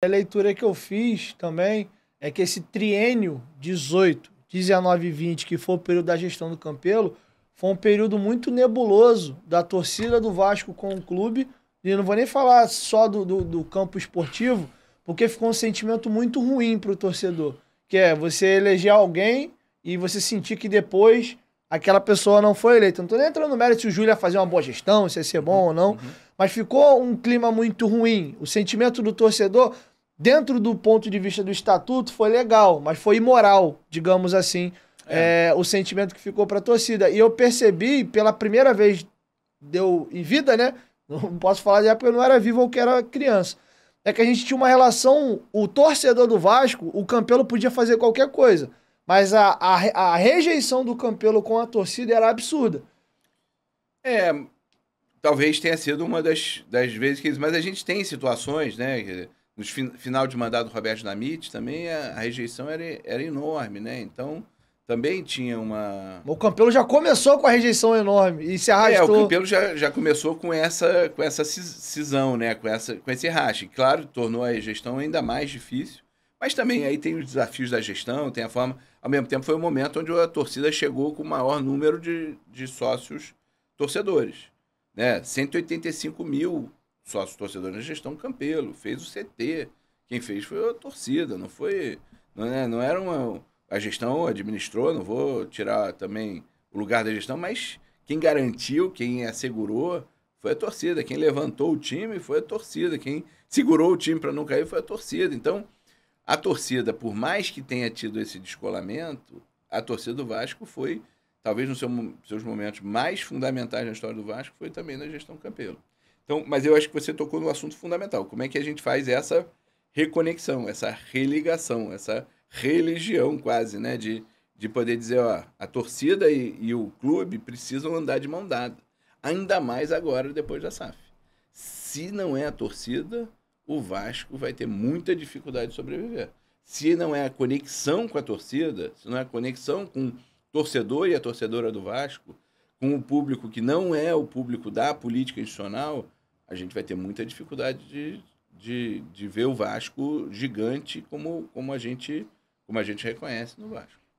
A leitura que eu fiz também é que esse triênio 18, 19 e 20, que foi o período da gestão do Campelo, foi um período muito nebuloso da torcida do Vasco com o clube. E não vou nem falar só do, do, do campo esportivo, porque ficou um sentimento muito ruim para o torcedor. Que é você eleger alguém e você sentir que depois aquela pessoa não foi eleita. Não tô nem entrando no mérito se o Júlio ia fazer uma boa gestão, se ia ser bom ou não. Uhum. Mas ficou um clima muito ruim. O sentimento do torcedor, dentro do ponto de vista do estatuto, foi legal, mas foi imoral, digamos assim, é. É, o sentimento que ficou para a torcida. E eu percebi, pela primeira vez deu em vida, né? Não posso falar de época eu não era vivo ou que era criança. É que a gente tinha uma relação, o torcedor do Vasco, o Campelo podia fazer qualquer coisa. Mas a, a, a rejeição do Campelo com a torcida era absurda. É, talvez tenha sido uma das, das vezes que eles. Mas a gente tem situações, né? No final de mandato do Roberto Namit, também a, a, rejeição era, era enorme, né? Então, também tinha uma. O Campelo já começou com a rejeição enorme e se arrastou. É, o Campelo já, já começou com essa, com essa cisão, né? Com, essa, com esse raste. Claro, tornou a gestão ainda mais difícil. Mas também aí tem os desafios da gestão, tem a forma. Ao mesmo tempo, foi o um momento onde a torcida chegou com o maior número de, de sócios torcedores. Né? 185 mil sócios torcedores na gestão Campelo, fez o CT. Quem fez foi a torcida, não foi. Não, é, não era uma. A gestão administrou, não vou tirar também o lugar da gestão, mas quem garantiu, quem assegurou foi a torcida. Quem levantou o time foi a torcida. Quem segurou o time para não cair foi a torcida. Então, a torcida, por mais que tenha tido esse descolamento, a torcida do Vasco foi talvez nos seu, seus momentos mais fundamentais na história do Vasco, foi também na gestão Campelo. Então, mas eu acho que você tocou no assunto fundamental. Como é que a gente faz essa reconexão, essa religação, essa religião quase, né? De, de poder dizer, ó, a torcida e, e o clube precisam andar de mão dada. Ainda mais agora, depois da SAF. Se não é a torcida, o Vasco vai ter muita dificuldade de sobreviver. Se não é a conexão com a torcida, se não é a conexão com torcedor e a torcedora do Vasco, com o público que não é o público da política institucional, a gente vai ter muita dificuldade de, de, de ver o Vasco gigante como, como, a gente, como a gente reconhece no Vasco.